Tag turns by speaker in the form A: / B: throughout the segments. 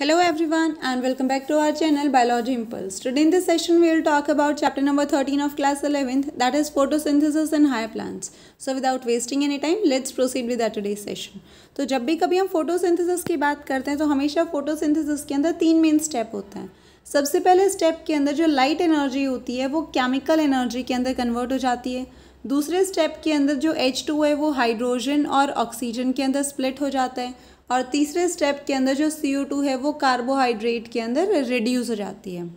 A: Hello everyone and welcome back to our channel Biology Impulse. Today in this session we will talk about chapter number 13 of class 11th that is photosynthesis in higher plants. So without wasting any time let's proceed with our today's session. तो जब भी कभी हम photosynthesis की बात करते हैं तो हमेशा photosynthesis के अंदर तीन मेन स्टेप होते हैं सबसे पहले स्टेप के अंदर जो लाइट एनर्जी होती है वो केमिकल एनर्जी के अंदर कन्वर्ट हो जाती है दूसरे स्टेप के अंदर जो H2 है वो हाइड्रोजन और ऑक्सीजन के अंदर स्प्लिट हो जाता है और तीसरे स्टेप के अंदर जो सी ओ टू है वो कार्बोहाइड्रेट के अंदर रिड्यूस हो जाती है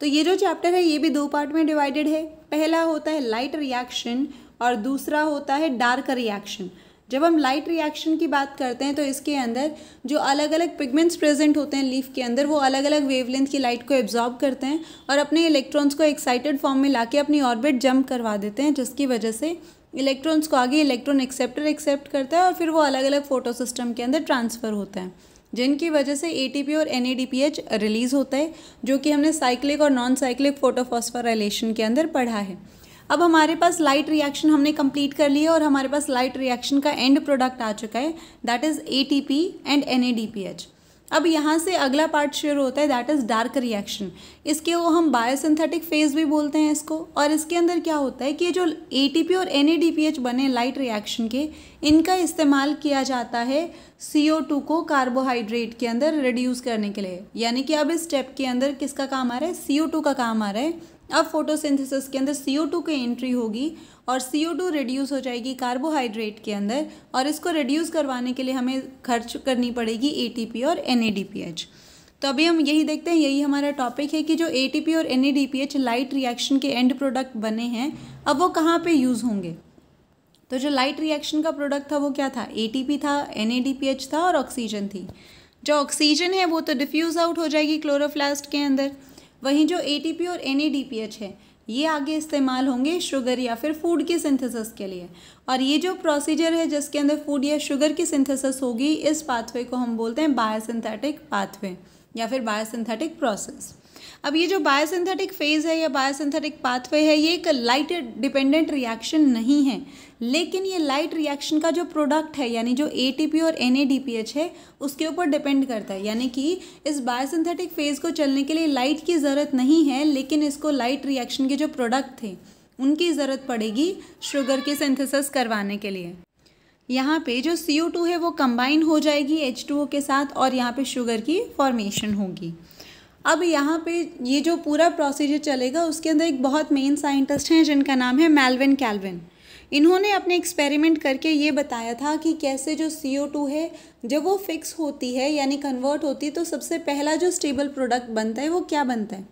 A: तो ये जो चैप्टर है ये भी दो पार्ट में डिवाइडेड है पहला होता है लाइट रिएक्शन और दूसरा होता है डार्क रिएक्शन जब हम लाइट रिएक्शन की बात करते हैं तो इसके अंदर जो अलग अलग पिगमेंट्स प्रेजेंट होते हैं लीफ के अंदर वो अलग अलग वेवलेंथ की लाइट को एब्जॉर्ब करते हैं और अपने इलेक्ट्रॉन्स को एक्साइटेड फॉर्म में लाके अपनी ऑर्बिट जंप करवा देते हैं जिसकी वजह से इलेक्ट्रॉन्स को आगे इलेक्ट्रॉन एक्सेप्टर एक्सेप्ट करता है और फिर वो अलग अलग फोटो सिस्टम के अंदर ट्रांसफ़र होता है जिनकी वजह से ए और एन रिलीज़ होता है जो कि हमने साइक्लिक और नॉन साइक्लिक फोटोफॉस्फोराइलेशन के अंदर पढ़ा है अब हमारे पास लाइट रिएक्शन हमने कंप्लीट कर लिया और हमारे पास लाइट रिएक्शन का एंड प्रोडक्ट आ चुका है that is A and N अब यहाँ से अगला पार्ट शुरू होता है दैट इज़ डार्क रिएक्शन इसके वो हम बायोसिंथेटिक फेज़ भी बोलते हैं इसको और इसके अंदर क्या होता है कि जो ए और एन बने लाइट रिएक्शन के इनका इस्तेमाल किया जाता है सी को कार्बोहाइड्रेट के अंदर रिड्यूस करने के लिए यानी कि अब इस स्टेप के अंदर किसका काम आ रहा है सी का काम आ रहा है अब फोटोसिंथेसिस के अंदर सी टू की एंट्री होगी और सी ओ टू रिड्यूस हो जाएगी कार्बोहाइड्रेट के अंदर और इसको रिड्यूस करवाने के लिए हमें खर्च करनी पड़ेगी ए टी पी और N A D P H तो अभी हम यही देखते हैं यही हमारा टॉपिक है कि जो ए टी पी और N A D P H light reaction के एंड प्रोडक्ट बने हैं अब वो कहाँ पर यूज़ होंगे तो जो लाइट रिएक्शन का प्रोडक्ट था वो क्या था ए टी पी था N A D P H था और ऑक्सीजन थी जो ऑक्सीजन है वो तो डिफ्यूज़ आउट हो जाएगी क्लोरोफ्लास्ट के अंदर वहीं जो ए टी पी और N A D P H है ये आगे इस्तेमाल होंगे शुगर या फिर फूड की सिंथेसिस के लिए और ये जो प्रोसीजर है जिसके अंदर फूड या शुगर की सिंथेसिस होगी इस पाथवे को हम बोलते हैं बायोसिंथेटिक पाथवे या फिर बायोसिंथेटिक प्रोसेस अब ये जो बायोसिंथेटिक फेज़ है या बायोसिंथेटिक पाथवे है ये एक लाइट डिपेंडेंट रिएक्शन नहीं है लेकिन ये लाइट रिएक्शन का जो प्रोडक्ट है यानी जो ए और एन है उसके ऊपर डिपेंड करता है यानी कि इस बायोसिंथेटिक फेज़ को चलने के लिए लाइट की ज़रूरत नहीं है लेकिन इसको लाइट रिएक्शन के जो प्रोडक्ट थे उनकी ज़रूरत पड़ेगी शुगर की सिंथेसिस करवाने के लिए यहाँ पे जो सी है वो कंबाइन हो जाएगी एच के साथ और यहाँ पे शुगर की फॉर्मेशन होगी अब यहाँ पे ये जो पूरा प्रोसीजर चलेगा उसके अंदर एक बहुत मेन साइंटिस्ट हैं जिनका नाम है मेलविन कैलविन इन्होंने अपने एक्सपेरिमेंट करके ये बताया था कि कैसे जो सी ओ टू है जब वो फिक्स होती है यानी कन्वर्ट होती है तो सबसे पहला जो स्टेबल प्रोडक्ट बनता है वो क्या बनता है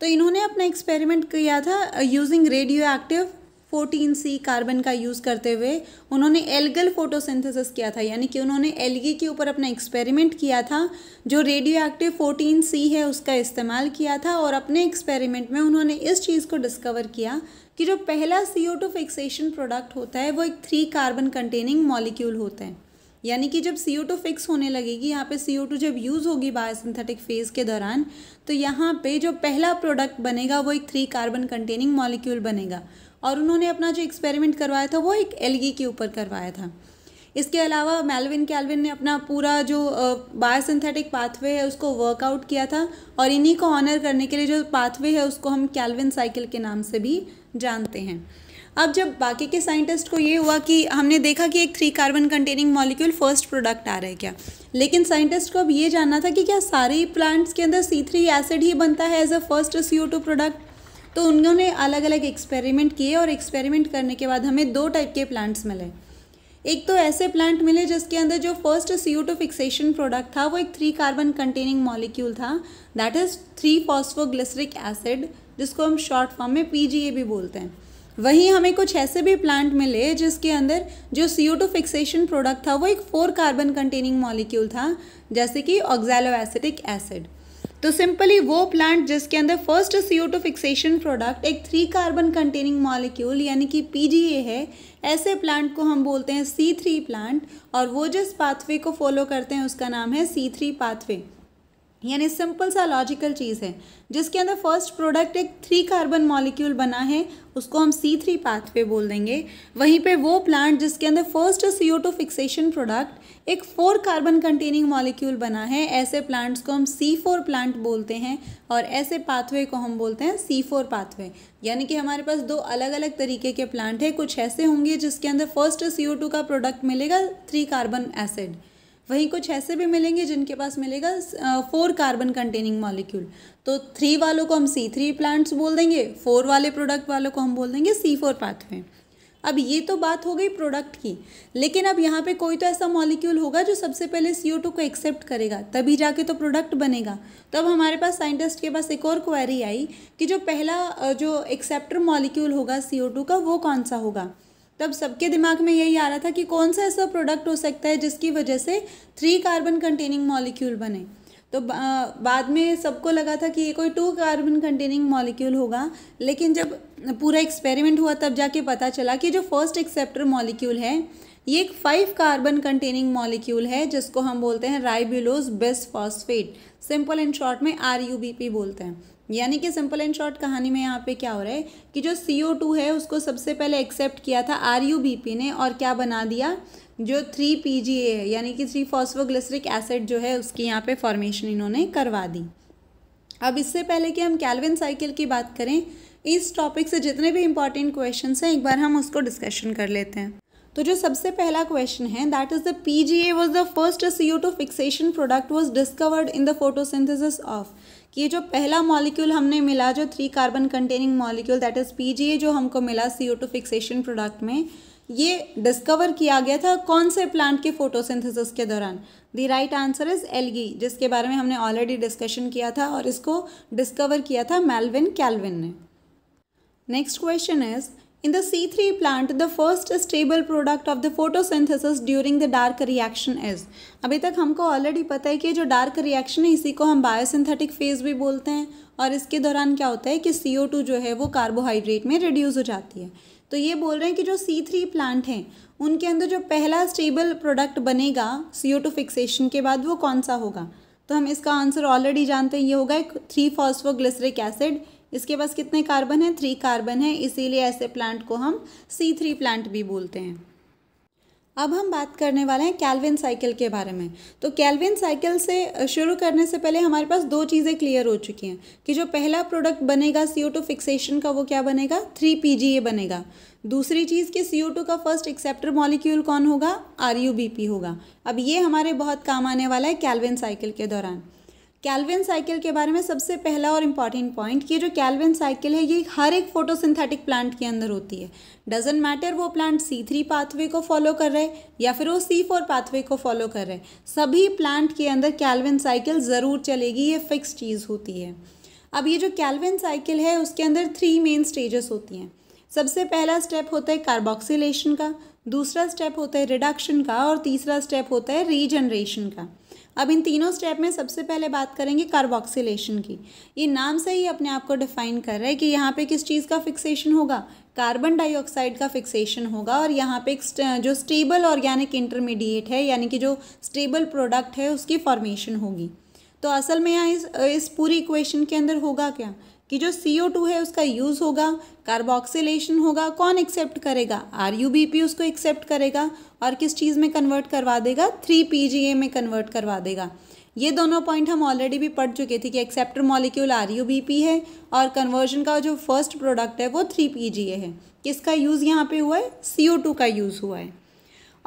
A: तो इन्होंने अपना एक्सपेरिमेंट किया था using radioactive fourteen C carbon का यूज़ करते हुए उन्होंने एल्गल फोटोसिंथेसिस किया था यानी कि उन्होंने एल्गी के ऊपर अपना एक्सपेरिमेंट किया था जो रेडियो एक्टिव फोर्टीन सी है उसका इस्तेमाल किया था और अपने एक्सपेरिमेंट में उन्होंने इस चीज़ को डिस्कवर किया कि जो पहला C O two fixation product होता है वो एक थ्री कार्बन कंटेनिंग मॉलिक्यूल होता है यानी कि जब सी ओ टू फिक्स होने लगेगी यहाँ पे सी ओ टू जब यूज़ होगी बायोसिंथेटिक फेज़ के दौरान तो यहाँ पे जो पहला प्रोडक्ट बनेगा वो एक थ्री कार्बन कंटेनिंग मॉलिक्यूल बनेगा और उन्होंने अपना जो एक्सपेरिमेंट करवाया था वो एक एलगी के ऊपर करवाया था इसके अलावा मेलविन कैलविन ने अपना पूरा जो बायोसिंथेटिक पाथवे है उसको वर्कआउट किया था और इन्हीं को ऑनर करने के लिए जो पाथवे है उसको हम कैलविन साइकिल के नाम से भी जानते हैं अब जब बाकी के साइंटिस्ट को ये हुआ कि हमने देखा कि एक three carbon containing molecule first product आ रहा है क्या लेकिन साइंटिस्ट को अब ये जानना था कि क्या सारे प्लांट्स के अंदर सी थ्री एसिड ही बनता है as a first C O two product तो उन्होंने अलग अलग एक्सपेरिमेंट किए और एक्सपेरिमेंट करने के बाद हमें दो टाइप के प्लांट्स मिले एक तो ऐसे प्लांट मिले जिसके अंदर जो first C two fixation product था वो एक थ्री कार्बन कंटेनिंग मॉलिक्यूल था that is three phosphoglyceric acid जिसको हम शॉर्ट फॉर्म में पी भी बोलते हैं वहीं हमें कुछ ऐसे भी प्लांट मिले जिसके अंदर जो C O two fixation product था वो एक फोर कार्बन कंटेनिंग मॉलिक्यूल था जैसे कि ऑक्जैलो एसिटिक एसिड तो सिंपली वो प्लांट जिसके अंदर first C O two fixation product एक थ्री कार्बन कंटेनिंग मॉलिक्यूल यानी कि पी जी ए है ऐसे प्लांट को हम बोलते हैं सी थ्री प्लांट और वो जिस पाथवे को फॉलो करते हैं उसका नाम है सी थ्री पाथवे यानी सिंपल सा लॉजिकल चीज़ है जिसके अंदर फर्स्ट प्रोडक्ट एक थ्री कार्बन मॉलिक्यूल बना है उसको हम सी थ्री पाथवे बोल देंगे वहीं पे वो प्लांट जिसके अंदर first C O two fixation product एक फोर कार्बन कंटेनिंग मॉलिक्यूल बना है ऐसे प्लांट्स को हम सी फोर प्लांट बोलते हैं और ऐसे पाथवे को हम बोलते हैं सी फोर पाथवे यानी कि हमारे पास दो अलग अलग तरीके के प्लांट हैं कुछ ऐसे होंगे जिसके अंदर फर्स्ट सी ओ टू का प्रोडक्ट मिलेगा थ्री कार्बन एसिड वहीं कुछ ऐसे भी मिलेंगे जिनके पास मिलेगा फोर कार्बन कंटेनिंग मॉलिक्यूल तो थ्री वालों को हम सी थ्री प्लांट्स बोल देंगे फोर वाले प्रोडक्ट वालों को हम बोल देंगे सी फोर पाथवे अब ये तो बात हो गई प्रोडक्ट की लेकिन अब यहाँ पे कोई तो ऐसा मॉलिक्यूल होगा जो सबसे पहले सी को एक्सेप्ट करेगा तभी जाके तो प्रोडक्ट बनेगा तो अब हमारे पास साइंटिस्ट के पास एक और क्वेरी आई कि जो पहला जो एक्सेप्टर मॉलिक्यूल होगा सी का वो कौन सा होगा तब सबके दिमाग में यही आ रहा था कि कौन सा ऐसा प्रोडक्ट हो सकता है जिसकी वजह से थ्री कार्बन कंटेनिंग मॉलिक्यूल बने तो बाद में सबको लगा था कि ये कोई टू कार्बन कंटेनिंग मॉलिक्यूल होगा लेकिन जब पूरा एक्सपेरिमेंट हुआ तब जाके पता चला कि जो फर्स्ट एक्सेप्टर मॉलिक्यूल है ये एक फाइव कार्बन कंटेनिंग मॉलिक्यूल है जिसको हम बोलते हैं ribulose bisphosphate simple and short में आर बोलते हैं यानी कि सिंपल एंड शॉर्ट कहानी में यहाँ पे क्या हो रहा है कि जो सी ओ टू है उसको सबसे पहले एक्सेप्ट किया था आर यू बी पी ने और क्या बना दिया जो थ्री पी जी ए है यानी कि थ्री फॉस्फोग्लिसरिक एसिड जो है उसकी यहाँ पे फॉर्मेशन इन्होंने करवा दी अब इससे पहले कि हम कैलविन साइकिल की बात करें इस टॉपिक से जितने भी इंपॉर्टेंट क्वेश्चन हैं एक बार हम उसको डिस्कशन कर लेते हैं तो जो सबसे पहला क्वेश्चन है that is the P G A was the first C O two fixation product was discovered in the photosynthesis of कि जो पहला मॉलिक्यूल हमने मिला जो three carbon containing molecule that is P G A जो हमको मिला C O two fixation product में ये डिस्कवर किया गया था कौन से प्लांट के फोटोसिंथेसिस के दौरान the right answer is algae जिसके बारे में हमने ऑलरेडी डिस्कशन किया था और इसको डिस्कवर किया था मेलविन कैलविन ने next question is In the C3 plant, the first stable product of the photosynthesis during the dark reaction is. अभी तक हमको ऑलरेडी पता है कि जो डार्क रिएक्शन है इसी को हम बायोसिंथेटिक फेज भी बोलते हैं और इसके दौरान क्या होता है कि सी ओ टू जो है वो कार्बोहाइड्रेट में रिड्यूस हो जाती है तो ये बोल रहे हैं कि जो सी थ्री प्लांट हैं उनके अंदर जो पहला स्टेबल प्रोडक्ट बनेगा सी ओ टू फिक्सेशन के बाद वो कौन सा होगा तो हम इसका आंसर ऑलरेडी जानते हैं ये होगा एक थ्री फॉस्फोग्लिसरिक एसिड इसके पास कितने कार्बन हैं थ्री कार्बन है इसीलिए ऐसे प्लांट को हम सी थ्री प्लांट भी बोलते हैं अब हम बात करने वाले हैं कैलविन साइकिल के बारे में तो कैलविन साइकिल से शुरू करने से पहले हमारे पास दो चीज़ें क्लियर हो चुकी हैं कि जो पहला प्रोडक्ट बनेगा सी टू फिक्सेशन का वो क्या बनेगा थ्री पी जी ए बनेगा दूसरी चीज़ कि सी टू का फर्स्ट एक्सेप्टर मॉलिक्यूल कौन होगा आर यू बी पी होगा अब ये हमारे बहुत काम आने वाला है कैलविन साइकिल के दौरान कैलविन साइकिल के बारे में सबसे पहला और इम्पॉर्टेंट पॉइंट ये जो कैलविन साइकिल है ये हर एक फोटोसिंथेटिक प्लांट के अंदर होती है डजेंट मैटर वो प्लांट सी थ्री पाथवे को फॉलो कर रहे या फिर वो सी फोर पाथवे को फॉलो कर रहे सभी प्लांट के अंदर कैलविन साइकिल ज़रूर चलेगी ये फिक्स चीज़ होती है अब ये जो कैलविन साइकिल है उसके अंदर थ्री मेन स्टेजेस होती हैं सबसे पहला स्टेप होता है कार्बोक्सीलेशन का दूसरा स्टेप होता है रिडक्शन का और तीसरा स्टेप होता है रीजनरेशन का अब इन तीनों स्टेप में सबसे पहले बात करेंगे कार्बोक्सिलेशन की ये नाम से ही अपने आप को डिफाइन कर रहा है कि यहाँ पे किस चीज़ का फिक्सेशन होगा कार्बन डाइऑक्साइड का फिक्सेशन होगा और यहाँ पे एक जो स्टेबल ऑर्गेनिक इंटरमीडिएट है यानी कि जो स्टेबल प्रोडक्ट है उसकी फॉर्मेशन होगी तो असल में यहाँ इस, इस पूरी इक्वेशन के अंदर होगा क्या कि जो सी ओ टू है उसका यूज़ होगा कार्बोक्सीलेशन होगा कौन एक्सेप्ट करेगा आर यू बी पी उसको एक्सेप्ट करेगा और किस चीज़ में कन्वर्ट करवा देगा थ्री पी जी ए में कन्वर्ट करवा देगा ये दोनों पॉइंट हम ऑलरेडी भी पढ़ चुके थे कि acceptor molecule R U B P है और कन्वर्जन का जो फर्स्ट प्रोडक्ट है वो थ्री पी जी ए है किसका यूज़ यहाँ पे हुआ है सी ओ टू का यूज़ हुआ है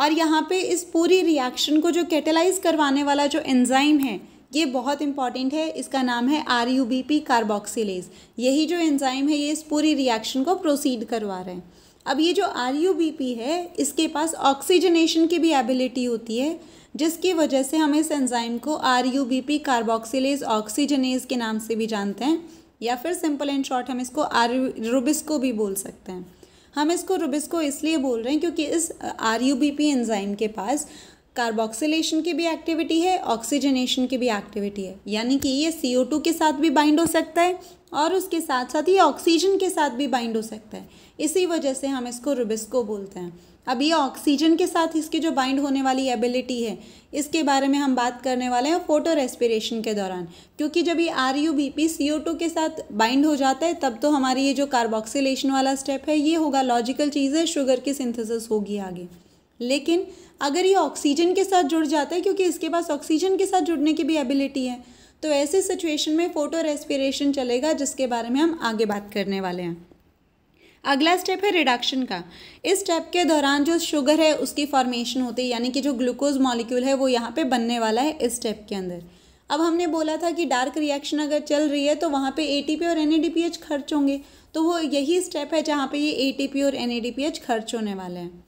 A: और यहाँ पे इस पूरी रिएक्शन को जो कैटेलाइज करवाने वाला जो एंजाइम है ये बहुत इंपॉर्टेंट है इसका नाम है R U B P carboxylase यही जो एंजाइम है ये इस पूरी रिएक्शन को प्रोसीड करवा रहे हैं अब ये जो आर यू बी पी है इसके पास ऑक्सीजनेशन की भी एबिलिटी होती है जिसकी वजह से हम इस एंजाइम को R U B P carboxylase oxygenase के नाम से भी जानते हैं या फिर सिंपल एंड शॉर्ट हम इसको आर रुबिस्को भी बोल सकते हैं हम इसको रुबिस्को इसलिए बोल रहे हैं क्योंकि इस R U B P enzyme के पास कार्बोक्सिलेशन की भी एक्टिविटी है ऑक्सीजनेशन की भी एक्टिविटी है यानी कि ये सी के साथ भी बाइंड हो सकता है और उसके साथ साथ ये ऑक्सीजन के साथ भी बाइंड हो सकता है इसी वजह से हम इसको रुबिस्को बोलते हैं अब ये ऑक्सीजन के साथ इसके जो बाइंड होने वाली एबिलिटी है इसके बारे में हम बात करने वाले हैं फोटो रेस्पिरेशन के दौरान क्योंकि जब ये R U B P C O two के साथ बाइंड हो जाता है तब तो हमारी ये जो कार्बोक्सिलेशन वाला स्टेप है ये होगा लॉजिकल चीज़ है शुगर की सिंथेसिस होगी आगे लेकिन अगर ये ऑक्सीजन के साथ जुड़ जाता है क्योंकि इसके पास ऑक्सीजन के साथ जुड़ने की भी एबिलिटी है तो ऐसे सिचुएशन में फोटो रेस्पिरेशन चलेगा जिसके बारे में हम आगे बात करने वाले हैं अगला स्टेप है रिडक्शन का इस स्टेप के दौरान जो शुगर है उसकी फॉर्मेशन होती है यानी कि जो ग्लूकोज मॉलिक्यूल है वो यहाँ पे बनने वाला है इस स्टेप के अंदर अब हमने बोला था कि डार्क रिएक्शन अगर चल रही है तो वहाँ पे एटीपी और एनएडीपीएच खर्च होंगे तो वो यही स्टेप है जहाँ पे ये एटीपी और एनएडीपीएच खर्च होने वाले हैं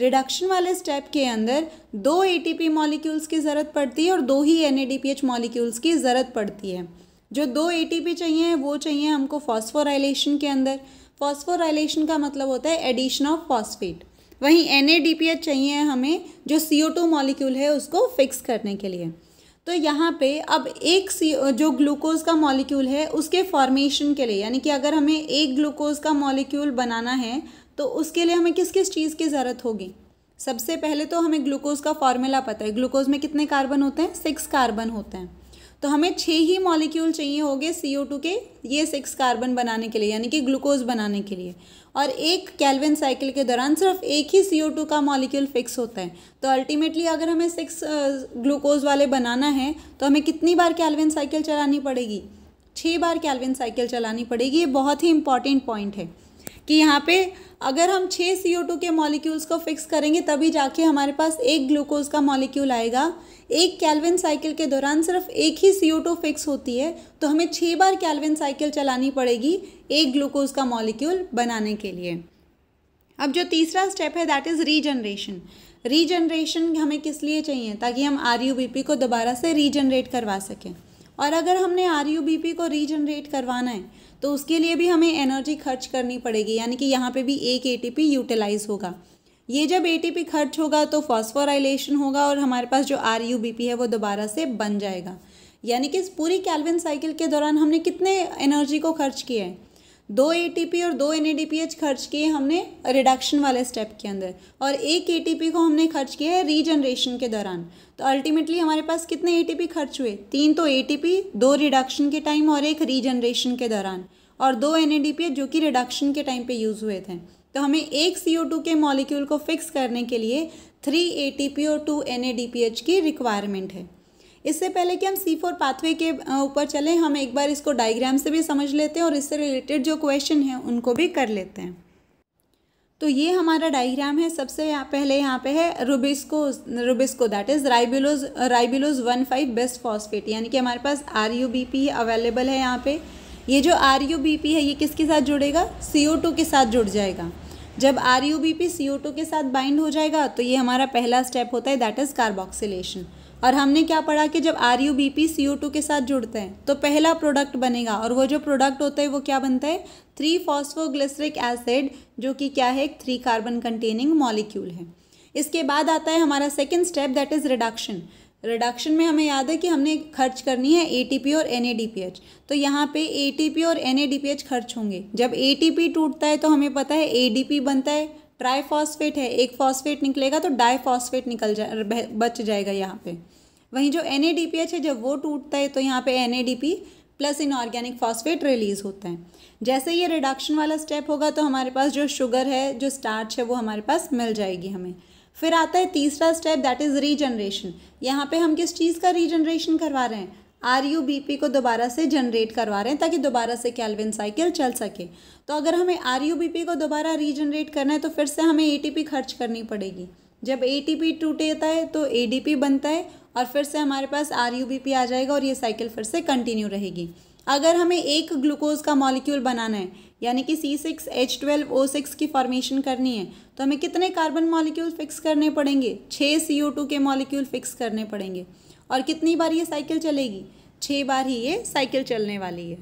A: रिडक्शन वाले स्टेप के अंदर दो एटीपी मॉलिक्यूल्स की ज़रूरत पड़ती है और दो ही एनएडीपीएच मॉलिक्यूल्स की ज़रूरत पड़ती है जो दो एटीपी चाहिए वो चाहिए हमको फॉस्फोराइलेशन के अंदर फॉस्फोराइलेशन का मतलब होता है एडिशन ऑफ फॉस्फेट वहीं एन चाहिए हमें जो सी मॉलिक्यूल है उसको फिक्स करने के लिए तो यहाँ पे अब एक सी जो ग्लूकोज का मॉलिक्यूल है उसके फॉर्मेशन के लिए यानी कि अगर हमें एक ग्लूकोज का मॉलिक्यूल बनाना है तो उसके लिए हमें किस किस चीज़ की ज़रूरत होगी सबसे पहले तो हमें ग्लूकोज का फॉर्मूला पता है ग्लूकोज में कितने कार्बन होते हैं सिक्स कार्बन होते हैं तो हमें छः ही मॉलिक्यूल चाहिए होंगे सी ओ टू के ये सिक्स कार्बन बनाने के लिए यानी कि ग्लूकोज बनाने के लिए और एक कैलविन साइकिल के दौरान सिर्फ एक ही सी ओ टू का मॉलिक्यूल फिक्स होता है तो अल्टीमेटली अगर हमें सिक्स ग्लूकोज वाले बनाना है तो हमें कितनी बार कैलविन साइकिल चलानी पड़ेगी छः बार कैलविन साइकिल चलानी पड़ेगी ये बहुत ही इंपॉर्टेंट पॉइंट है कि यहाँ पर अगर हम छः सी ओ टू के मॉलिक्यूल्स को फिक्स करेंगे तभी जाके हमारे पास एक ग्लूकोज का मॉलिक्यूल आएगा एक कैलविन साइकिल के दौरान सिर्फ एक ही सी ओ टू फिक्स होती है तो हमें छः बार कैलविन साइकिल चलानी पड़ेगी एक ग्लूकोज का मॉलिक्यूल बनाने के लिए अब जो तीसरा स्टेप है दैट इज़ रीजनरेशन रीजनरेशन हमें किस लिए चाहिए ताकि हम आर यू बी पी को दोबारा से रीजनरेट करवा सकें और अगर हमने आर को रीजनरेट करवाना है तो उसके लिए भी हमें एनर्जी खर्च करनी पड़ेगी यानी कि यहाँ पे भी एक एटीपी यूटिलाइज होगा ये जब एटीपी खर्च होगा तो फॉस्फोराइलेशन होगा और हमारे पास जो आर है वो दोबारा से बन जाएगा यानी कि इस पूरी कैलविन साइकिल के दौरान हमने कितने एनर्जी को खर्च किया है दो ए और दो एन खर्च किए हमने रिडक्शन वाले स्टेप के अंदर और एक ए को हमने खर्च किया है रीजनरेशन के दौरान तो अल्टीमेटली हमारे पास कितने ए खर्च हुए तीन तो ए दो रिडक्शन के टाइम और एक रीजनरेशन के दौरान और दो एन जो कि रिडक्शन के टाइम पे यूज़ हुए थे तो हमें एक सी के मॉलिक्यूल को फिक्स करने के लिए थ्री ए और टू एन की रिक्वायरमेंट है इससे पहले कि हम सी फोर पाथवे के ऊपर चलें हम एक बार इसको डायग्राम से भी समझ लेते हैं और इससे रिलेटेड जो क्वेश्चन हैं उनको भी कर लेते हैं तो ये हमारा डायग्राम है सबसे यहाँ पहले यहाँ पे है rubisco rubisco that is ribulose ribulose one five bisphosphate यानी कि हमारे पास R U B P available है यहाँ पे ये जो आर यू बी पी है ये किसके साथ जुड़ेगा सी ओ टू के साथ जुड़ जाएगा जब R U B P C O two के साथ बाइंड हो जाएगा तो ये हमारा पहला स्टेप होता है दैट इज़ कार्बोक्सिलेशन और हमने क्या पढ़ा कि जब R U B P C O two के साथ जुड़ते हैं तो पहला प्रोडक्ट बनेगा और वो जो प्रोडक्ट होता है वो क्या बनता है थ्री फॉस्फोग्लिसरिक एसिड जो कि क्या है थ्री कार्बन कंटेनिंग मॉलिक्यूल है इसके बाद आता है हमारा second step that is reduction reduction में हमें याद है कि हमने खर्च करनी है ए और एन तो यहाँ पे ए और एन खर्च होंगे जब ए टूटता है तो हमें पता है ए बनता है ट्राईफॉस्फेट है एक फॉस्फेट निकलेगा तो डाईफॉस्फेट निकल जा बच जाएगा यहाँ पे वहीं जो एन है जब वो टूटता है तो यहाँ पे N plus inorganic phosphate release होता है जैसे ये रिडक्शन वाला स्टेप होगा तो हमारे पास जो शुगर है जो स्टार्च है वो हमारे पास मिल जाएगी हमें फिर आता है तीसरा स्टेप दैट इज़ रीजनरेशन यहाँ पे हम किस चीज़ का रीजनरेशन करवा रहे हैं आर यू बी पी को दोबारा से जनरेट करवा रहे हैं ताकि दोबारा से कैलविन साइकिल चल सके तो अगर हमें आर यू बी पी को दोबारा रीजनरेट करना है तो फिर से हमें ए टी पी खर्च करनी पड़ेगी जब ए टी पी टूटेता है तो ए डी पी बनता है और फिर से हमारे पास आर यू बी पी आ जाएगा और ये साइकिल फिर से कंटिन्यू रहेगी अगर हमें एक ग्लूकोज का मॉलिक्यूल बनाना है यानी कि C six H twelve O six की फॉर्मेशन करनी है तो हमें कितने कार्बन मॉलिक्यूल फिक्स करने पड़ेंगे छः सी ओ टू के मॉलिक्यूल फिक्स करने पड़ेंगे और कितनी बार ये साइकिल चलेगी छः बार ही ये साइकिल चलने वाली है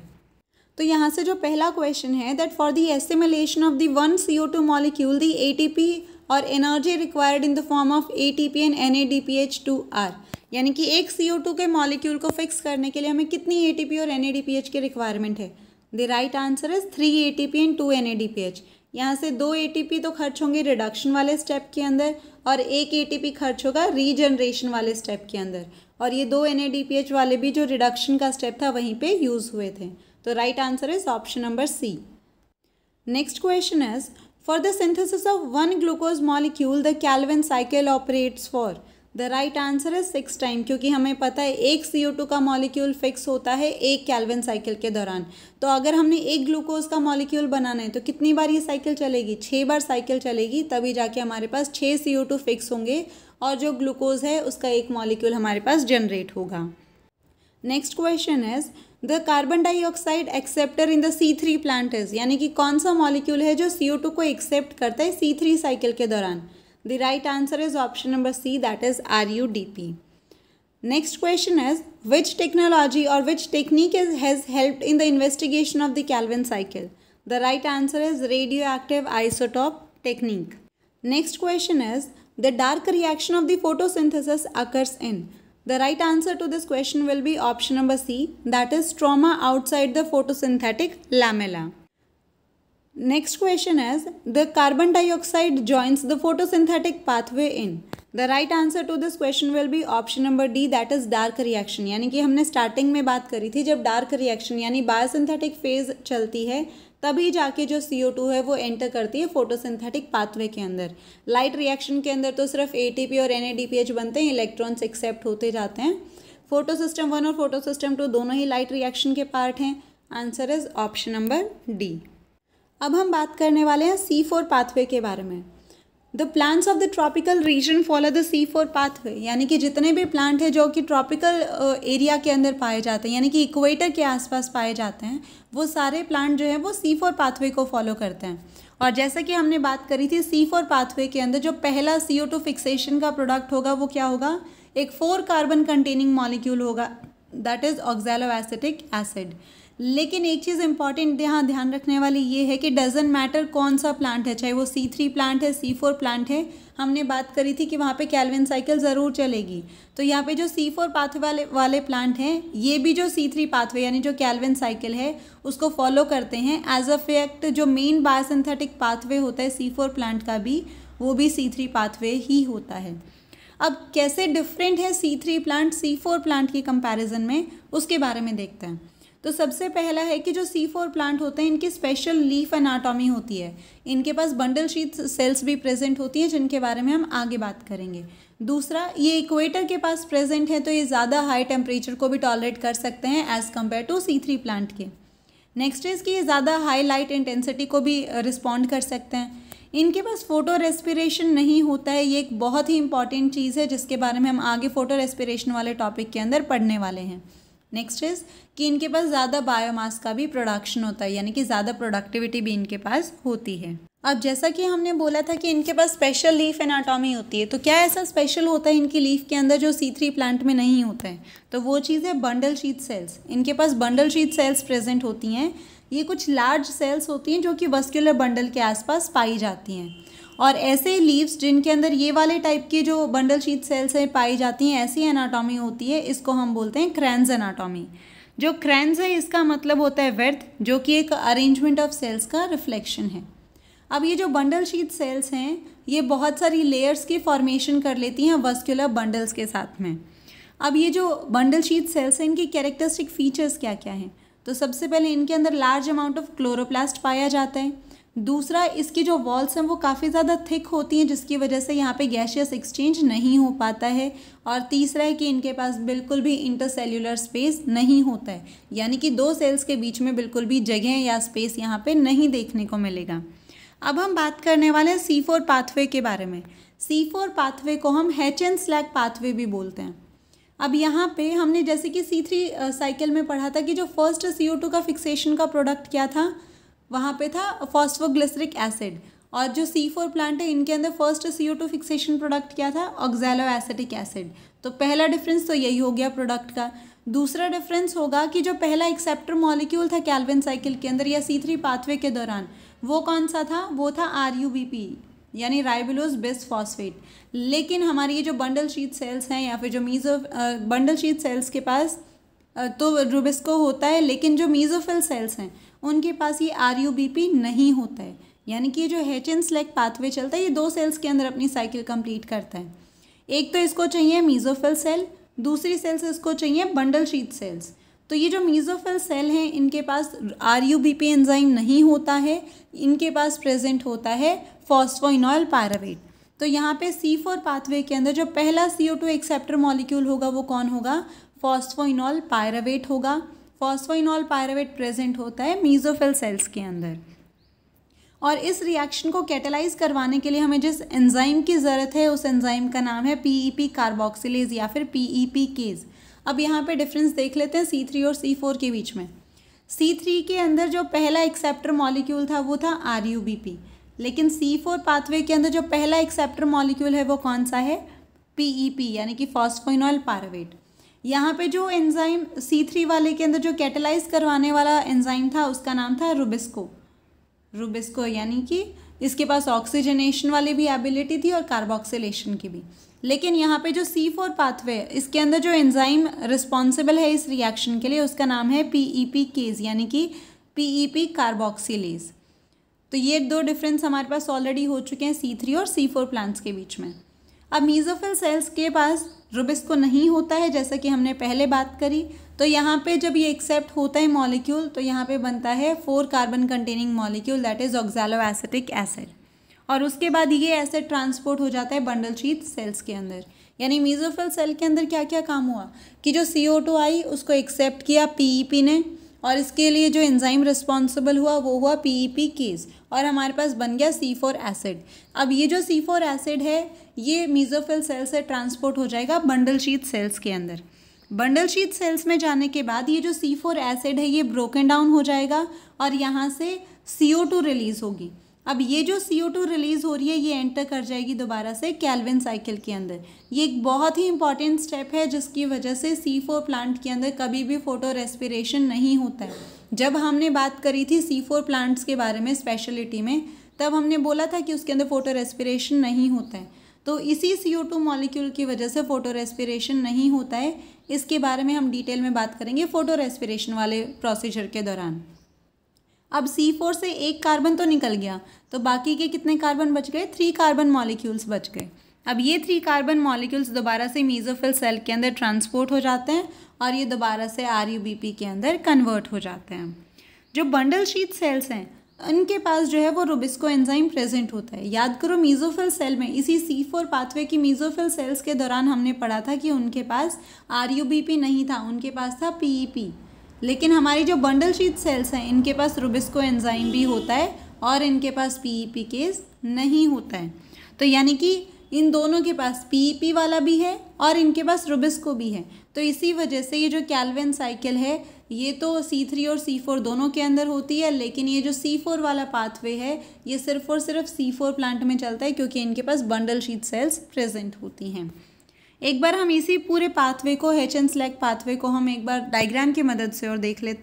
A: तो यहाँ से जो पहला क्वेश्चन है that for the assimilation of the one C O two molecule the A T P और energy required in the form of A T P and N A D P H two are यानी कि एक C O two के molecule को fix करने के लिए हमें कितनी ए टी पी और N A D P H की रिक्वायरमेंट है the right answer is three A T P and two N A D P H यहाँ से दो ए टी पी तो खर्च होंगे रिडक्शन वाले स्टेप के अंदर और एक ए टी पी खर्च होगा रीजनरेशन वाले स्टेप के अंदर और ये दो N A D P H वाले भी जो रिडक्शन का स्टेप था वहीं पे यूज़ हुए थे तो right answer is option number C next question is for the synthesis of one glucose molecule the Calvin cycle operates for the right answer है सिक्स टाइम क्योंकि हमें पता है एक सी ओ टू का मॉलिक्यूल फिक्स होता है एक कैलविन साइकिल के दौरान तो अगर हमने एक ग्लूकोज का मॉलिक्यूल बनाना है तो कितनी बार ये साइकिल चलेगी छः बार साइकिल चलेगी तभी जाके हमारे पास छः सी ओ टू फिक्स होंगे और जो ग्लूकोज है उसका एक मॉलिक्यूल हमारे पास जनरेट होगा next question is the carbon dioxide acceptor in the C three plant is यानी कि कौन सा मॉलिक्यूल है जो सी ओ टू को एक्सेप्ट करता है सी थ्री साइकिल के दौरान The right answer is option number C that is RUDP. Next question is which technology or which technique is, has helped in the investigation of the Calvin cycle? The right answer is radioactive isotope technique. Next question is the dark reaction of the photosynthesis occurs in? The right answer to this question will be option number C that is trauma outside the photosynthetic lamella. Question question the carbon dioxide dioxide the photosynthetic pathway in the right answer to this question will be option number D that is dark reaction यानी कि हमने starting में बात करी थी जब dark reaction यानी biosynthetic phase चलती है तभी जाके जो सी ओ टू है वो एंटर करती है फोटोसिंथेटिक पाथवे के अंदर लाइट रिएक्शन के अंदर तो सिर्फ ए टी पी और N A D P H बनते हैं इलेक्ट्रॉन्स एक्सेप्ट होते जाते हैं फोटो सिस्टम वन और फोटो सिस्टम टू दोनों ही लाइट रिएक्शन के पार्ट हैं answer is option number D अब हम बात करने वाले हैं सी फोर पाथवे के बारे में the plants of the tropical region follow the C four pathway यानी कि जितने भी प्लांट हैं जो कि ट्रॉपिकल एरिया के अंदर पाए जाते हैं यानी कि इक्वेटर के आसपास पाए जाते हैं वो सारे प्लांट जो है वो सी फोर पाथवे को फॉलो करते हैं और जैसा कि हमने बात करी थी सी फोर पाथवे के अंदर जो पहला सी ओ टू फिक्सेशन का प्रोडक्ट होगा वो क्या होगा एक फोर कार्बन कंटेनिंग मॉलिक्यूल होगा that is oxaloacetic acid लेकिन एक चीज़ इंपॉर्टेंट यहाँ ध्यान रखने वाली ये है कि डजेंट मैटर कौन सा प्लांट है चाहे वो सी थ्री प्लांट है सी फोर प्लांट है हमने बात करी थी कि वहाँ पे कैलविन साइकिल ज़रूर चलेगी तो यहाँ पे जो सी फोर पाथवे वाले वाले प्लांट हैं ये भी जो सी थ्री पाथवे यानी जो कैलविन साइकिल है उसको फॉलो करते हैं एज अ फैक्ट जो मेन बायोसिंथेटिक पाथवे होता है सी फोर प्लांट का भी वो भी सी थ्री पाथवे ही होता है अब कैसे डिफरेंट है C three plant C four plant की कंपेरिजन में उसके बारे में देखते हैं तो सबसे पहला है कि जो सी फोर प्लांट होते हैं इनकी स्पेशल लीफ एनाटॉमी होती है इनके पास बंडल शीत सेल्स भी प्रेजेंट होती हैं जिनके बारे में हम आगे बात करेंगे दूसरा ये इक्वेटर के पास प्रेजेंट है तो ये ज़्यादा हाई टेम्परेचर को भी टॉलरेट कर सकते हैं as compare to C three plant के नेक्स्ट इज़ कि ये ज़्यादा हाई लाइट इंटेंसिटी को भी रिस्पॉन्ड कर सकते हैं इनके पास फोटो रेस्पिरेशन नहीं होता है ये एक बहुत ही इंपॉर्टेंट चीज़ है जिसके बारे में हम आगे फोटो रेस्पिरेशन वाले टॉपिक के अंदर पढ़ने वाले हैं नेक्स्ट इज़ कि इनके पास ज़्यादा बायोमास का भी प्रोडक्शन होता है यानी कि ज़्यादा प्रोडक्टिविटी भी इनके पास होती है अब जैसा कि हमने बोला था कि इनके पास स्पेशल लीफ एनाटॉमी होती है तो क्या ऐसा स्पेशल होता है इनकी लीफ के अंदर जो सी थ्री प्लांट में नहीं होता है तो वो चीज़ है बंडल शीत सेल्स इनके पास बंडल शीत सेल्स प्रेजेंट होती हैं ये कुछ लार्ज सेल्स होती हैं जो कि वस्क्यूलर बंडल के आसपास पाई जाती हैं और ऐसे लीव्स जिनके अंदर ये वाले टाइप के जो बंडल शीत सेल्स हैं पाई जाती हैं ऐसी एनाटॉमी होती है इसको हम बोलते हैं क्रैंस एनाटॉमी जो क्रैंस है इसका मतलब होता है वर्थ जो कि एक अरेंजमेंट ऑफ सेल्स का रिफ्लेक्शन है अब ये जो बंडल शीत सेल्स हैं ये बहुत सारी लेयर्स की फॉर्मेशन कर लेती हैं वस्कुलर बंडल्स के साथ में अब ये जो बंडल शीत सेल्स हैं इनकी कैरेक्टरिस्टिक फीचर्स क्या क्या हैं तो सबसे पहले इनके अंदर लार्ज अमाउंट ऑफ क्लोरोप्लास्ट पाया जाता है दूसरा इसकी जो वॉल्स हैं वो काफ़ी ज़्यादा थिक होती हैं जिसकी वजह से यहाँ पे गैशियस एक्सचेंज नहीं हो पाता है और तीसरा है कि इनके पास बिल्कुल भी इंटरसेल्युलर स्पेस नहीं होता है यानी कि दो सेल्स के बीच में बिल्कुल भी जगह या स्पेस यहाँ पे नहीं देखने को मिलेगा अब हम बात करने वाले हैं सी फोर पाथवे के बारे में सी फोर पाथवे को हम हैच एंड स्लैक पाथवे भी बोलते हैं अब यहाँ पे हमने जैसे कि सी थ्री साइकिल में पढ़ा था कि जो फर्स्ट सी ओ टू का फिक्सेशन का प्रोडक्ट क्या था वहाँ पे था फॉस्फोग्लिसरिक एसिड और जो सी फोर प्लांट है इनके अंदर first C O two fixation product क्या था ऑक्जैलो एसिटिक एसिड तो पहला डिफरेंस तो यही हो गया प्रोडक्ट का दूसरा डिफरेंस होगा कि जो पहला एक्सेप्टर मॉलिक्यूल था कैलविन साइकिल के अंदर या सी थ्री पाथवे के दौरान वो कौन सा था वो था आर यू बी पी यानी राइबुलोज बेस फॉस्फेट लेकिन हमारी ये जो बंडल शीट सेल्स हैं या फिर जो मीजो बंडल शीट सेल्स के पास तो रुबिस्को होता है लेकिन जो मीजोफिल सेल्स हैं उनके पास ये आर नहीं होता है यानी कि ये जो हैच एंड स्लैक पाथवे चलता है ये दो सेल्स के अंदर अपनी साइकिल कंप्लीट करता है एक तो इसको चाहिए मीजोफिल सेल दूसरी सेल्स इसको चाहिए बंडल शीत सेल्स तो ये जो मीजोफिल सेल हैं इनके पास R U B P enzyme नहीं होता है इनके पास प्रेजेंट होता है फॉस्फोइनॉल पैरावेट तो यहाँ पे सी फोर पाथवे के अंदर जो पहला C O two acceptor molecule होगा वो कौन होगा फॉस्फोइनॉल पायरावेट होगा फॉस्फोइनॉल पायरावेट प्रेजेंट होता है मीजोफिल सेल्स के अंदर और इस रिएक्शन को कैटेलाइज करवाने के लिए हमें जिस एंजाइम की ज़रूरत है उस एंजाइम का नाम है पी ई पी कार्बोक्सिलेज या फिर पी ई पी केज अब यहाँ पे डिफरेंस देख लेते हैं सी थ्री और सी फोर के बीच में सी थ्री के अंदर जो पहला एक्सेप्टर मॉलिक्यूल था वो था आर यू बी पी लेकिन सी फोर पाथवे के अंदर जो पहला एक्सेप्टर मॉलिक्यूल है वो कौन सा है पी ई पी यानी कि फॉस्फोइनॉल पारावेट यहाँ पे जो एंजाइम सी थ्री वाले के अंदर जो कैटेलाइज करवाने वाला एंजाइम था उसका नाम था रुबिस्को रुबिस्को यानी कि इसके पास ऑक्सीजनेशन वाली भी एबिलिटी थी और कार्बोक्सिलेशन की भी लेकिन यहाँ पे जो सी फोर पाथवे इसके अंदर जो एंजाइम रिस्पॉन्सिबल है इस रिएक्शन के लिए उसका नाम है पी ई पी केज यानी कि पी ई पी कार्बोक्सीलेज तो ये दो डिफरेंस हमारे पास ऑलरेडी हो चुके हैं सी थ्री और सी फोर प्लांट्स के बीच में अब मीजोफिल सेल्स के पास रुबिस्को नहीं होता है जैसा कि हमने पहले बात करी तो यहाँ पे जब ये एक्सेप्ट होता है मॉलिक्यूल तो यहाँ पे बनता है four carbon containing molecule that is oxaloacetic acid और उसके बाद ये एसिड ट्रांसपोर्ट हो जाता है बंडल शीत सेल्स के अंदर यानी मीजोफिल सेल के अंदर क्या क्या काम हुआ कि जो सी ओ टू आई उसको एक्सेप्ट किया पी ई पी ने और इसके लिए जो एंजाइम रिस्पॉन्सिबल हुआ वो हुआ पी ई पी केस और हमारे पास बन गया सी फोर एसिड अब ये जो सी फोर एसिड है ये मीजोफिल सेल से ट्रांसपोर्ट हो जाएगा बंडल शीत सेल्स के अंदर बंडल शीत सेल्स में जाने के बाद ये जो सी फोर एसिड है ये ब्रोकन डाउन हो जाएगा और यहाँ से सी ओ टू रिलीज़ होगी अब ये जो सी ओ टू रिलीज़ हो रही है ये एंटर कर जाएगी दोबारा से कैलविन साइकिल के अंदर ये एक बहुत ही इंपॉर्टेंट स्टेप है जिसकी वजह से सी फोर प्लांट के अंदर कभी भी फोटो रेस्पिरेशन नहीं होता है जब हमने बात करी थी सी फोर प्लांट्स के बारे में स्पेशलिटी में तब हमने बोला था कि उसके अंदर फोटो रेस्पिरेशन नहीं होता है तो इसी सी ओ टू मॉलिक्यूल की वजह से फोटो रेस्पिरेशन नहीं होता है इसके बारे में हम डिटेल में बात करेंगे फोटो रेस्पिरेशन वाले प्रोसीजर के दौरान अब सी फोर से एक कार्बन तो निकल गया तो बाकी के कितने कार्बन बच गए थ्री कार्बन मॉलिक्यूल्स बच गए अब ये थ्री कार्बन मॉलिक्यूल्स दोबारा से मीजोफिल सेल के अंदर ट्रांसपोर्ट हो जाते हैं और ये दोबारा से आर के अंदर कन्वर्ट हो जाते हैं जो बंडल शीत सेल्स हैं उनके पास जो है वो रोबिस्को एंजाइम प्रेजेंट होता है याद करो मीजोफिल सेल में इसी सी फोर पाथवे की मीजोफिल सेल्स के दौरान हमने पढ़ा था कि उनके पास आर नहीं था उनके पास था पी लेकिन हमारी जो बंडल शीट सेल्स हैं इनके पास रुबिस्को एंजाइम भी होता है और इनके पास पी केस e नहीं होता है तो यानी कि इन दोनों के पास पी e वाला भी है और इनके पास रुबिस्को भी है तो इसी वजह से ये जो कैलविन साइकिल है ये तो सी थ्री और सी फोर दोनों के अंदर होती है लेकिन ये जो सी फोर वाला पाथवे है ये सिर्फ और सिर्फ सी फोर प्लांट में चलता है क्योंकि इनके पास बंडल शीट सेल्स प्रेजेंट होती हैं एक बार हम इसी पूरे पाथवे को हेच एंड स्लैग पाथवे को हम एक बार डायग्राम की मदद से और देख लेते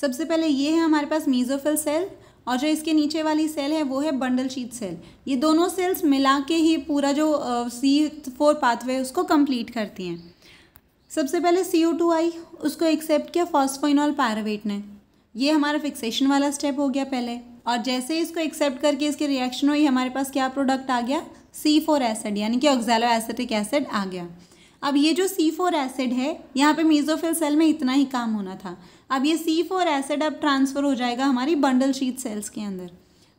A: सबसे पहले ये है हमारे पास मीजोफिल सेल और जो इसके नीचे वाली सेल है वो है बंडल शीत सेल ये दोनों सेल्स मिला के ही पूरा जो सी फोर पाथवे उसको कंप्लीट करती हैं सबसे पहले सी ओ टू आई उसको एक्सेप्ट किया फॉस्फोइनॉल पैरावेट ने ये हमारा फिक्सेशन वाला स्टेप हो गया पहले और जैसे इसको एक्सेप्ट करके इसके रिएक्शन हुई हमारे पास क्या प्रोडक्ट आ गया सी फोर एसिड यानी कि ऑक्जेलो एसिटिक एसिड आ गया अब ये जो सी फोर एसिड है यहाँ पे मीजोफिल सेल में इतना ही काम होना था अब ये सी फोर एसिड अब ट्रांसफ़र हो जाएगा हमारी बंडल शीत सेल्स के अंदर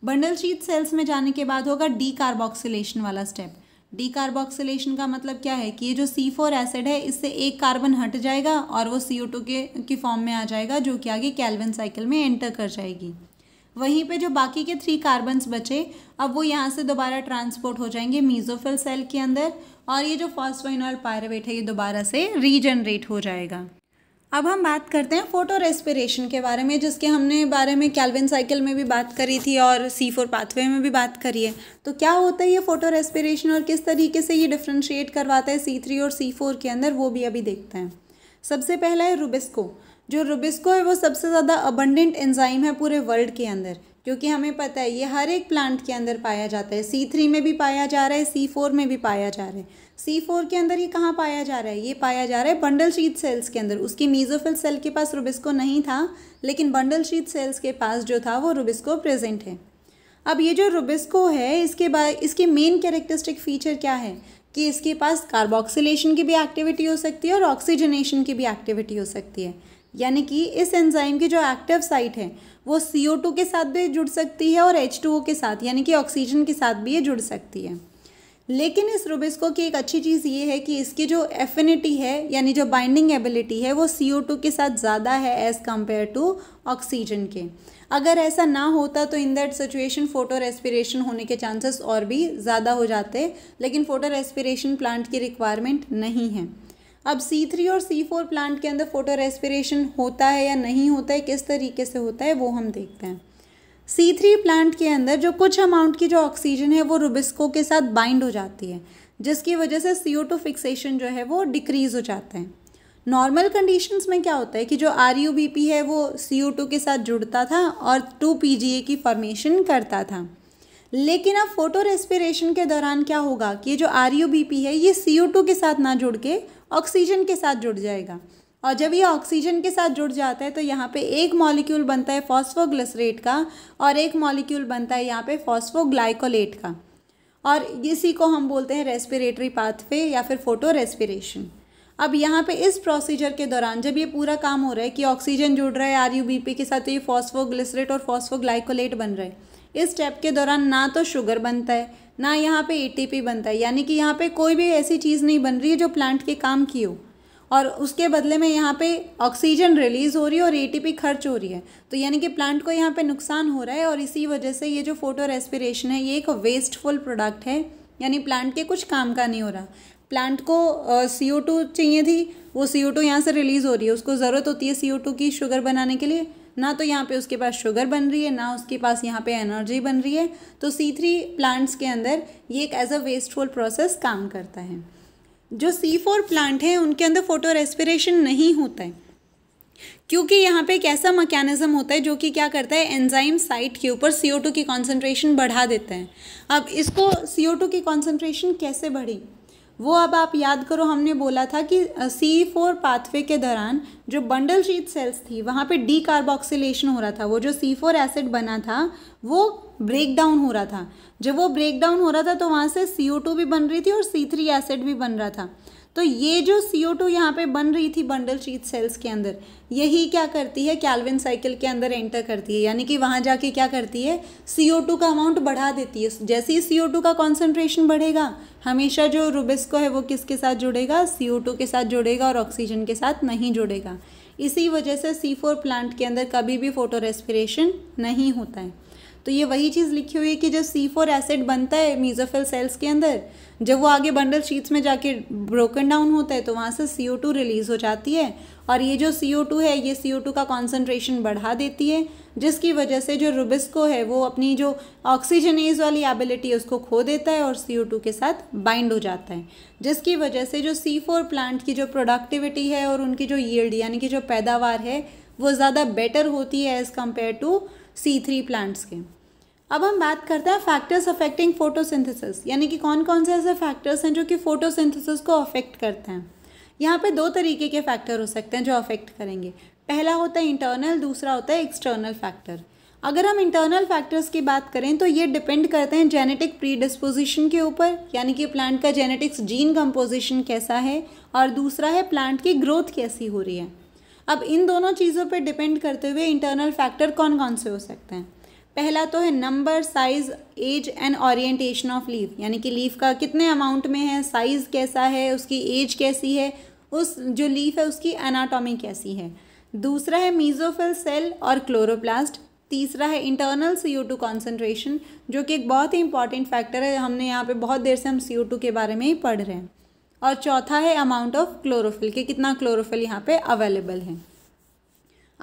A: बंडल शीत सेल्स में जाने के बाद होगा डी कार्बोक्सीशन वाला स्टेप डी कार्बोक्सीशन का मतलब क्या है कि ये जो सी फोर एसिड है इससे एक कार्बन हट जाएगा और वो सी ओ टू के की फॉर्म में आ जाएगा जो कि आगे कैलविन साइकिल में एंटर कर जाएगी वहीं पे जो बाकी के थ्री कार्बन्स बचे अब वो यहाँ से दोबारा ट्रांसपोर्ट हो जाएंगे मीजोफिल सेल के अंदर और ये जो फॉस्फोइनॉल पायरवेट है ये दोबारा से रीजनरेट हो जाएगा अब हम बात करते हैं फोटो रेस्पिरेशन के बारे में जिसके हमने बारे में कैलविन साइकिल में भी बात करी थी और सी फोर पाथवे में भी बात करी है तो क्या होता है ये फोटो रेस्पिरेशन और किस तरीके से ये डिफ्रेंशिएट करवाता है सी थ्री और सी फोर के अंदर वो भी अभी देखते हैं सबसे पहला है रुबिस्को जो रुबिस्को है वो सबसे ज़्यादा अबंडेंट एंजाइम है पूरे वर्ल्ड के अंदर क्योंकि हमें पता है ये हर एक प्लांट के अंदर पाया जाता है सी थ्री में भी पाया जा रहा है सी फोर में भी पाया जा रहा है सी फोर के अंदर ये कहाँ पाया जा रहा है ये पाया जा रहा है बंडल शीत सेल्स के अंदर उसकी मीजोफिल सेल के पास रुबिस्को नहीं था लेकिन बंडल शीत सेल्स के पास जो था वो रुबिस्को प्रेजेंट है अब ये जो रुबिस्को है इसके बाद इसके मेन कैरेक्टरिस्टिक फीचर क्या है कि इसके पास कार्बोक्सीलेशन की भी एक्टिविटी हो सकती है और ऑक्सीजनेशन की भी एक्टिविटी हो सकती है यानी कि इस एंजाइम की जो एक्टिव साइट है वो सी ओ टू के साथ भी जुड़ सकती है और एच टू ओ के साथ यानी कि ऑक्सीजन के साथ भी ये जुड़ सकती है लेकिन इस रुबिस्को की एक अच्छी चीज़ ये है कि इसकी जो एफिनिटी है यानी जो बाइंडिंग एबिलिटी है वो सी ओ टू के साथ ज़्यादा है एज़ कम्पेयर टू ऑक्सीजन के अगर ऐसा ना होता तो in that situation photorespiration होने के चांसेस और भी ज़्यादा हो जाते लेकिन फ़ोटो रेस्पिरेशन प्लांट की रिक्वायरमेंट नहीं है अब सी थ्री और सी फोर प्लांट के अंदर फोटो रेस्पिरेशन होता है या नहीं होता है किस तरीके से होता है वो हम देखते हैं सी थ्री प्लांट के अंदर जो कुछ अमाउंट की जो ऑक्सीजन है वो रुबिस्को के साथ बाइंड हो जाती है जिसकी वजह से सी ओ टू फिक्सेशन जो है वो डिक्रीज़ हो जाता है नॉर्मल कंडीशंस में क्या होता है कि जो आर यू बी पी है वो सी ओ टू के साथ जुड़ता था और टू पी जी ए की फॉर्मेशन करता था लेकिन अब फोटो रेस्पिरेशन के दौरान क्या होगा कि जो आर यू बी पी है ये सी ओ टू के साथ ना जुड़ के ऑक्सीजन के साथ जुड़ जाएगा और जब ये ऑक्सीजन के साथ जुड़ जाता है तो यहाँ पे एक मॉलिक्यूल बनता है फॉस्फोग्लिसरेट का और एक मॉलिक्यूल बनता है यहाँ पे फॉस्फोग्लाइकोलेट का और इसी को हम बोलते हैं रेस्पिरेटरी पाथवे या फिर फोटो रेस्पिरेशन अब यहाँ पे इस प्रोसीजर के दौरान जब ये पूरा काम हो रहा है कि ऑक्सीजन जुड़ रहा है आर यू बी पी के साथ तो ये फॉस्फोग्लिसरेट और फॉस्फोग्लाइकोलेट बन रहा है इस स्टेप के दौरान ना तो शुगर बनता है ना यहाँ पे एटीपी e बनता है यानी कि यहाँ पे कोई भी ऐसी चीज़ नहीं बन रही है जो प्लांट के काम की हो और उसके बदले में यहाँ पे ऑक्सीजन रिलीज हो रही है और एटीपी e खर्च हो रही है तो यानी कि प्लांट को यहाँ पे नुकसान हो रहा है और इसी वजह से ये जो फोटो रेस्पिरेशन है ये एक वेस्टफुल प्रोडक्ट है यानी प्लांट के कुछ काम का नहीं हो रहा प्लांट को सी ओ टू चाहिए थी वो सी ओ टू यहाँ से रिलीज़ हो रही है उसको ज़रूरत होती है सी ओ टू की शुगर बनाने के लिए ना तो यहाँ पे उसके पास शुगर बन रही है ना उसके पास यहाँ पे एनर्जी बन रही है तो सी थ्री प्लांट्स के अंदर ये एक एज अ वेस्टफुल प्रोसेस काम करता है जो सी फोर प्लांट हैं उनके अंदर फोटो रेस्पिरेशन नहीं होता है क्योंकि यहाँ पे एक ऐसा मकैनिज़म होता है जो कि क्या करता है एंजाइम साइट के ऊपर सी ओ टू की कॉन्सेंट्रेशन बढ़ा देता है अब इसको सी ओ टू की कॉन्सेंट्रेशन कैसे बढ़ी वो अब आप याद करो हमने बोला था कि सी फोर पाथवे के दौरान जो बंडल शीट सेल्स थी वहाँ पे डी हो रहा था वो जो सी फोर एसिड बना था वो ब्रेक डाउन हो रहा था जब वो ब्रेक डाउन हो रहा था तो वहाँ से सी ओ टू भी बन रही थी और सी थ्री एसिड भी बन रहा था तो ये जो सी ओ टू यहाँ पर बन रही थी बंडल शीत सेल्स के अंदर यही क्या करती है कैलविन साइकिल के अंदर एंटर करती है यानी कि वहाँ जाके क्या करती है सी ओ टू का अमाउंट बढ़ा देती है जैसे ही सी ओ टू का कॉन्सेंट्रेशन बढ़ेगा हमेशा जो रुबिस्को है वो किसके साथ जुड़ेगा सी ओ टू के साथ जुड़ेगा और ऑक्सीजन के साथ नहीं जुड़ेगा इसी वजह से सी फोर प्लांट के अंदर कभी भी फोटो रेस्पिरेशन नहीं होता है तो ये वही चीज़ लिखी हुई है कि जब सी फोर एसिड बनता है मीजोफिल सेल्स के अंदर जब वो आगे बंडल शीट्स में जाके ब्रोकन डाउन होता है तो वहाँ से सी ओ टू रिलीज़ हो जाती है और ये जो सी ओ टू है ये सी ओ टू का कॉन्सेंट्रेशन बढ़ा देती है जिसकी वजह से जो रुबिस्को है वो अपनी जो ऑक्सीजनेज वाली एबिलिटी है उसको खो देता है और सी ओ टू के साथ बाइंड हो जाता है जिसकी वजह से जो सी फोर प्लांट की जो प्रोडक्टिविटी है और उनकी जो यील्ड यानी कि जो पैदावार है वो ज़्यादा बेटर होती है as compare to C three plants के अब हम बात करते हैं फैक्टर्स अफेक्टिंग फोटोसिंथेसिस यानी कि कौन कौन से ऐसे फैक्टर्स हैं जो कि फोटोसिंथेसिस को अफेक्ट करते हैं यहाँ पे दो तरीके के फैक्टर हो सकते हैं जो अफेक्ट करेंगे पहला होता है इंटरनल दूसरा होता है एक्सटर्नल फैक्टर अगर हम इंटरनल फैक्टर्स की बात करें तो ये डिपेंड करते हैं जेनेटिक प्रीडिस्पोजिशन के ऊपर यानी कि प्लांट का जेनेटिक्स जीन कंपोजिशन कैसा है और दूसरा है प्लांट की ग्रोथ कैसी हो रही है अब इन दोनों चीज़ों पर डिपेंड करते हुए इंटरनल फैक्टर कौन कौन से हो सकते हैं पहला तो है number size age and orientation of leave यानी कि लीफ का कितने अमाउंट में है साइज़ कैसा है उसकी एज कैसी है उस जो लीफ है उसकी एनाटॉमी कैसी है दूसरा है मीजोफिल सेल और क्लोरोप्लास्ट तीसरा है internal C O two concentration जो कि एक बहुत ही इंपॉर्टेंट फैक्टर है हमने यहाँ पे बहुत देर से हम सी ओ टू के बारे में ही पढ़ रहे हैं और चौथा है अमाउंट ऑफ क्लोरोफिल के कितना क्लोरोफिल यहाँ पे अवेलेबल है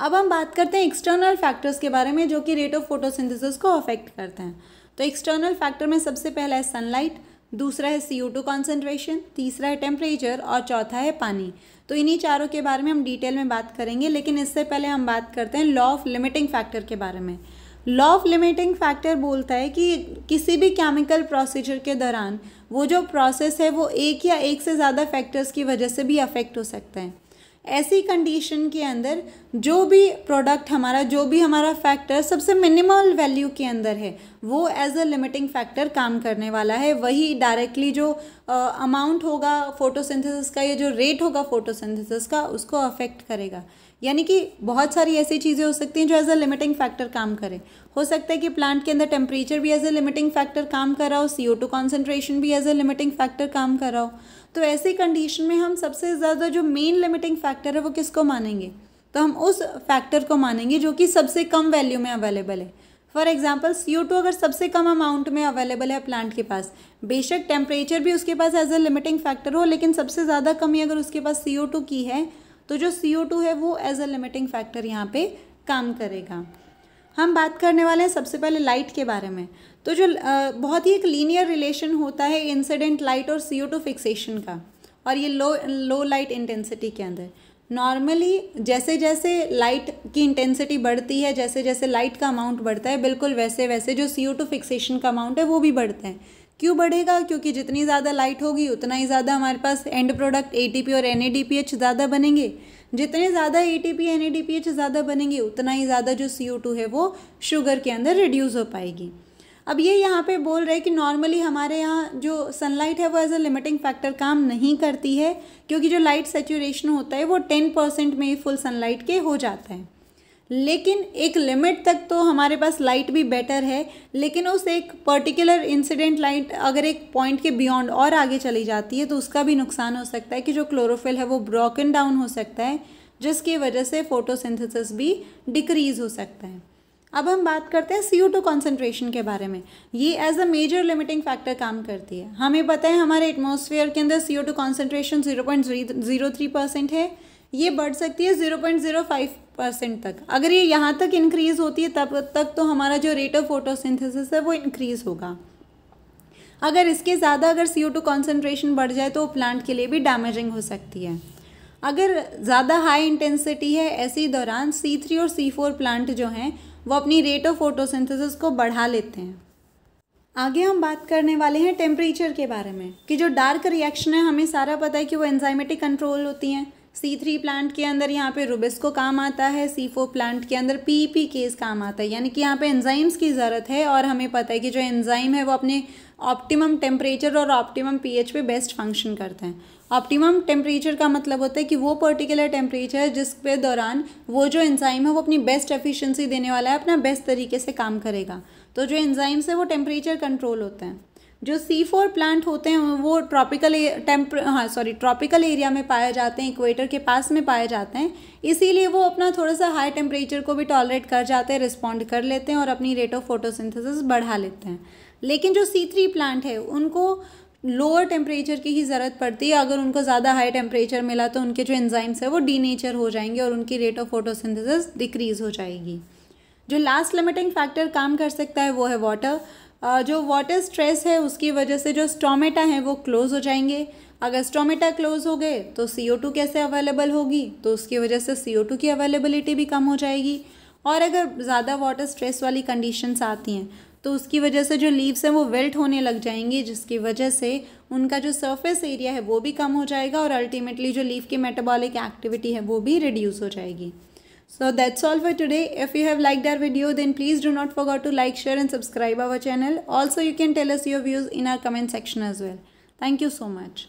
A: अब हम बात करते हैं एक्सटर्नल फैक्टर्स के बारे में जो कि रेट ऑफ फोटोसिंथेसिस को अफेक्ट करते हैं तो एक्सटर्नल फैक्टर में सबसे पहला है सनलाइट दूसरा है सी ओ टू कॉन्सेंट्रेशन तीसरा है टेम्परेचर और चौथा है पानी तो इन्हीं चारों के बारे में हम डिटेल में बात करेंगे लेकिन इससे पहले हम बात करते हैं लॉ ऑफ लिमिटिंग फैक्टर के बारे में लॉ ऑफ लिमिटिंग फैक्टर बोलता है कि किसी भी केमिकल प्रोसीजर के दौरान वो जो प्रोसेस है वो एक या एक से ज़्यादा फैक्टर्स की वजह से भी अफेक्ट हो सकता है ऐसी कंडीशन के अंदर जो भी प्रोडक्ट हमारा जो भी हमारा फैक्टर सबसे मिनिमल वैल्यू के अंदर है वो एज अ लिमिटिंग फैक्टर काम करने वाला है वही डायरेक्टली जो अमाउंट uh, होगा फोटोसिंथेसिस का या जो रेट होगा फोटोसिंथेसिस का उसको अफेक्ट करेगा यानी कि बहुत सारी ऐसी चीज़ें हो सकती हैं जो एज अ लिमिटिंग फैक्टर काम करें हो सकता है कि प्लांट के अंदर टेम्परेचर भी एज अ लिमिटिंग फैक्टर काम कर रहा हो सी ओ टू कॉन्सेंट्रेशन भी एज अ लिमिटिंग फैक्टर काम कर रहा हो तो ऐसी कंडीशन में हम सबसे ज़्यादा जो मेन लिमिटिंग फैक्टर है वो किसको मानेंगे तो हम उस फैक्टर को मानेंगे जो कि सबसे कम वैल्यू में अवेलेबल है for example C O two अगर सबसे कम अमाउंट में अवेलेबल है प्लांट के पास बेशक टेम्परेचर भी उसके पास एज ए लिमिटिंग फैक्टर हो लेकिन सबसे ज़्यादा कमी अगर उसके पास सी ओ टू की है तो जो सी ओ टू है वो एज अ लिमिटिंग फैक्टर यहाँ पे काम करेगा हम बात करने वाले हैं सबसे पहले लाइट के बारे में तो जो बहुत ही एक लीनियर रिलेशन होता है इंसिडेंट लाइट और सी टू फिक्सेशन का और ये लो लो लाइट इंटेंसिटी के अंदर नॉर्मली जैसे जैसे लाइट की इंटेंसिटी बढ़ती है जैसे जैसे लाइट का अमाउंट बढ़ता है बिल्कुल वैसे वैसे जो सी टू फिक्सेशन का अमाउंट है वो भी बढ़ता है क्यों बढ़ेगा क्योंकि जितनी ज़्यादा लाइट होगी उतना ही ज़्यादा हमारे पास एंड प्रोडक्ट ए और एन ज़्यादा बनेंगे जितने ज़्यादा A T P N A D P H ज़्यादा बनेंगे उतना ही ज़्यादा जो सी ओ टू है वो शुगर के अंदर रिड्यूस हो पाएगी अब ये यहाँ पे बोल रहे हैं कि नॉर्मली हमारे यहाँ जो सनलाइट है वो एज अ लिमिटिंग फैक्टर काम नहीं करती है क्योंकि जो लाइट सेचुरेशन होता है वो टेन परसेंट में ही फुल सनलाइट के हो जाता है लेकिन एक लिमिट तक तो हमारे पास लाइट भी बेटर है लेकिन उस एक पर्टिकुलर इंसिडेंट लाइट अगर एक पॉइंट के बियॉन्ड और आगे चली जाती है तो उसका भी नुकसान हो सकता है कि जो क्लोरोफिल है वो ब्रोकन डाउन हो सकता है जिसकी वजह से फोटोसिंथेसिस भी डिक्रीज़ हो सकता है अब हम बात करते हैं सी ओ टू कॉन्सेंट्रेशन के बारे में ये as a major limiting factor काम करती है हमें पता है हमारे एटमोसफियर के अंदर C O two concentration zero point zero three percent है ये बढ़ सकती है zero point zero five percent तक अगर ये यहाँ तक इंक्रीज़ होती है तब तक तो हमारा जो रेट ऑफ फोटोसिंथेसिस है वो इंक्रीज़ होगा अगर इसके ज़्यादा अगर सी ओ टू कॉन्सेंट्रेशन बढ़ जाए तो प्लांट के लिए भी डैमेजिंग हो सकती है अगर ज़्यादा हाई इंटेंसिटी है ऐसे ही दौरान सी थ्री और सी फोर प्लांट जो हैं वो अपनी रेट ऑफ फोटोसिंथेसिस को बढ़ा लेते हैं आगे हम बात करने वाले हैं टेम्परेचर के बारे में कि जो डार्क रिएक्शन है हमें सारा पता है कि वो एंजाइमेटिक कंट्रोल होती हैं सी थ्री प्लांट के अंदर यहाँ पे रुबिस्को काम आता है सी फोर प्लांट के अंदर पी पी केस काम आता है यानी कि यहाँ पे एंजाइम्स की ज़रूरत है और हमें पता है कि जो एंजाइम है वो अपने ऑप्टिमम टेम्परेचर और ऑप्टिमम पीएच पे बेस्ट फंक्शन करते हैं ऑप्टिमम टेम्परेचर का मतलब होता है कि वो पर्टिकुलर टेम्परेचर जिसके दौरान वो जो एंजाइम है वो अपनी बेस्ट एफिशिएंसी देने वाला है अपना बेस्ट तरीके से काम करेगा तो जो एंजाइम्स है वो टेम्परेचर कंट्रोल होते हैं जो सी फोर प्लांट होते हैं वो ट्रॉपिकल टेम्प हाँ सॉरी ट्रॉपिकल एरिया में पाए जाते हैं इक्वेटर के पास में पाए जाते हैं इसीलिए वो अपना थोड़ा सा हाई टेम्परेचर को भी टॉलरेट कर जाते हैं रिस्पॉन्ड कर लेते हैं और अपनी रेट ऑफ फोटोसिंथेसिस बढ़ा लेते हैं लेकिन जो सी थ्री प्लांट है उनको लोअर टेम्परेचर की ही ज़रूरत पड़ती है अगर उनको ज़्यादा हाई टेम्परेचर मिला तो उनके जो एंजाइम्स है वो डीनेचर हो जाएंगे और उनकी रेट ऑफ फोटोसिंथेसिस डिक्रीज़ हो जाएगी जो लास्ट लिमिटिंग फैक्टर काम कर सकता है वो है वाटर जो वाटर स्ट्रेस है उसकी वजह से जो स्टोमेटा हैं वो क्लोज़ हो जाएंगे अगर स्टोमेटा क्लोज़ हो गए तो सी ओ टू कैसे अवेलेबल होगी तो उसकी वजह से सी ओ टू की अवेलेबिलिटी भी कम हो जाएगी और अगर ज़्यादा वाटर स्ट्रेस वाली कंडीशंस आती हैं तो उसकी वजह से जो लीव्स हैं वो वेल्ट होने लग जाएंगी जिसकी वजह से उनका जो सरफेस एरिया है वो भी कम हो जाएगा और अल्टीमेटली जो लीव की मेटाबॉलिक एक्टिविटी है वो भी रिड्यूस हो जाएगी So that's all for today. If you have liked our video then please do not forget to like, share and subscribe our channel. Also you can tell us your views in our comment section as well. Thank you so much.